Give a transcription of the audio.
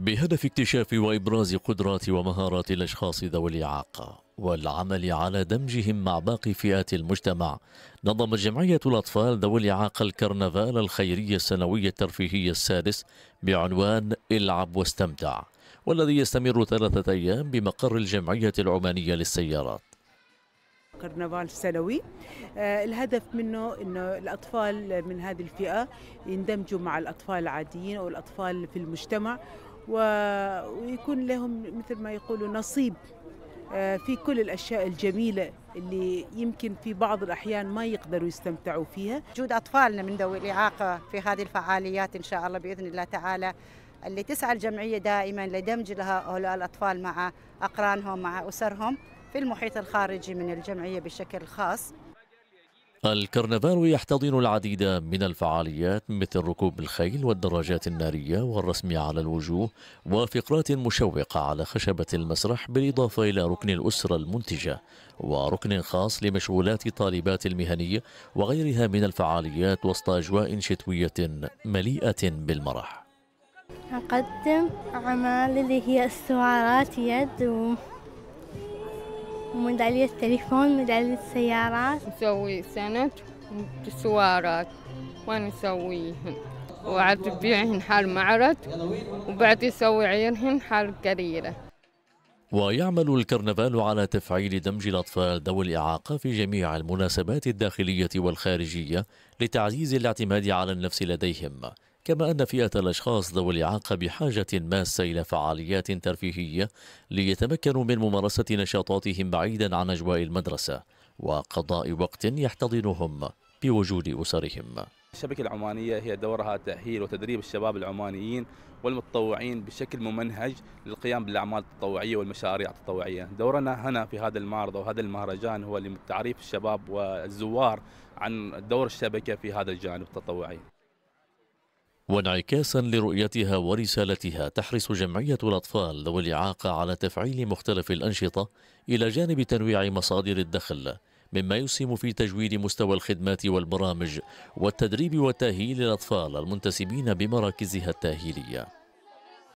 بهدف اكتشاف وابراز قدرات ومهارات الاشخاص ذوي الاعاقه والعمل على دمجهم مع باقي فئات المجتمع نظمت جمعيه الاطفال ذوي الاعاقه الكرنفال الخيري السنوي الترفيهي السادس بعنوان العب واستمتع والذي يستمر ثلاثه ايام بمقر الجمعيه العمانيه للسيارات كرنفال سنوي آه، الهدف منه انه الاطفال من هذه الفئه يندمجوا مع الاطفال العاديين او الاطفال في المجتمع ويكون لهم مثل ما يقولوا نصيب آه، في كل الأشياء الجميلة اللي يمكن في بعض الأحيان ما يقدروا يستمتعوا فيها وجود أطفالنا من ذوي الإعاقة في هذه الفعاليات إن شاء الله بإذن الله تعالى اللي تسعى الجمعية دائما لدمج هؤلاء الأطفال مع أقرانهم مع أسرهم في المحيط الخارجي من الجمعية بشكل خاص الكرنفال يحتضن العديد من الفعاليات مثل ركوب الخيل والدراجات النارية والرسم على الوجوه وفقرات مشوقة على خشبة المسرح بالإضافة إلى ركن الأسرة المنتجة وركن خاص لمشغولات طالبات المهنية وغيرها من الفعاليات وسط أجواء شتوية مليئة بالمرح أقدم أعمال اللي هي استوارات يد و ميدالية تليفون ميدالية سيارات نسوي سند سوارات ونسويهن وعاد تبيعهن حال معرض وبعد يسوي عينهن حال كريرة ويعمل الكرنفال على تفعيل دمج الأطفال ذوي الإعاقة في جميع المناسبات الداخلية والخارجية لتعزيز الاعتماد على النفس لديهم كما أن فئة الأشخاص ذوي الإعاقة بحاجة ماسة إلى فعاليات ترفيهية ليتمكنوا من ممارسة نشاطاتهم بعيدا عن أجواء المدرسة وقضاء وقت يحتضنهم بوجود أسرهم الشبكة العمانية هي دورها تأهيل وتدريب الشباب العمانيين والمتطوعين بشكل ممنهج للقيام بالأعمال التطوعية والمشاريع التطوعية دورنا هنا في هذا المعرض وهذا المهرجان هو لتعريف الشباب والزوار عن دور الشبكة في هذا الجانب التطوعي وانعكاسا لرؤيتها ورسالتها تحرص جمعية الأطفال ذوي الإعاقة على تفعيل مختلف الأنشطة إلى جانب تنويع مصادر الدخل مما يسهم في تجويد مستوى الخدمات والبرامج والتدريب والتاهيل للاطفال المنتسبين بمراكزها التأهيلية